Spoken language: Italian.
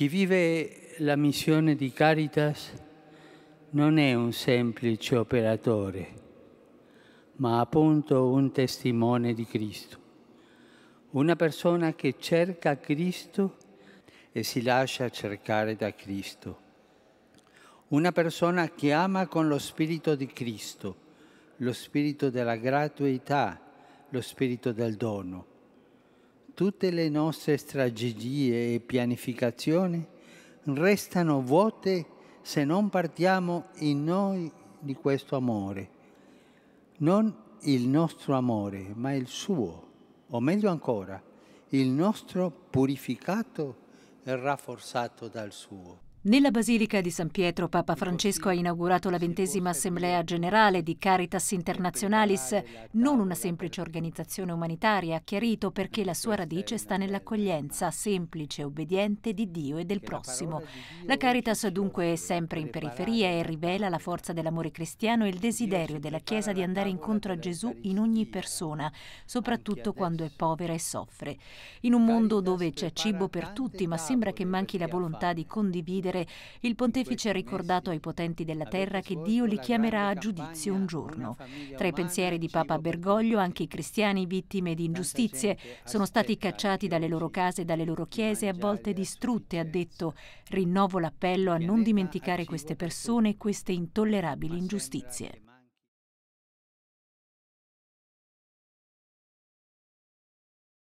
Chi vive la missione di Caritas non è un semplice operatore, ma appunto un testimone di Cristo, una persona che cerca Cristo e si lascia cercare da Cristo, una persona che ama con lo spirito di Cristo, lo spirito della gratuità, lo spirito del dono tutte le nostre strategie e pianificazioni restano vuote se non partiamo in noi di questo amore. Non il nostro amore, ma il suo, o meglio ancora, il nostro purificato e rafforzato dal suo. Nella Basilica di San Pietro Papa Francesco ha inaugurato la ventesima Assemblea Generale di Caritas Internationalis, non una semplice organizzazione umanitaria, ha chiarito perché la sua radice sta nell'accoglienza semplice e obbediente di Dio e del prossimo. La Caritas dunque è sempre in periferia e rivela la forza dell'amore cristiano e il desiderio della Chiesa di andare incontro a Gesù in ogni persona, soprattutto quando è povera e soffre. In un mondo dove c'è cibo per tutti, ma sembra che manchi la volontà di condividere decidere, il pontefice ha ricordato ai potenti della terra che Dio li chiamerà a giudizio un giorno. Tra i pensieri di Papa Bergoglio, anche i cristiani vittime di ingiustizie sono stati cacciati dalle loro case, e dalle loro chiese, a volte distrutte, ha detto. Rinnovo l'appello a non dimenticare queste persone e queste intollerabili ingiustizie.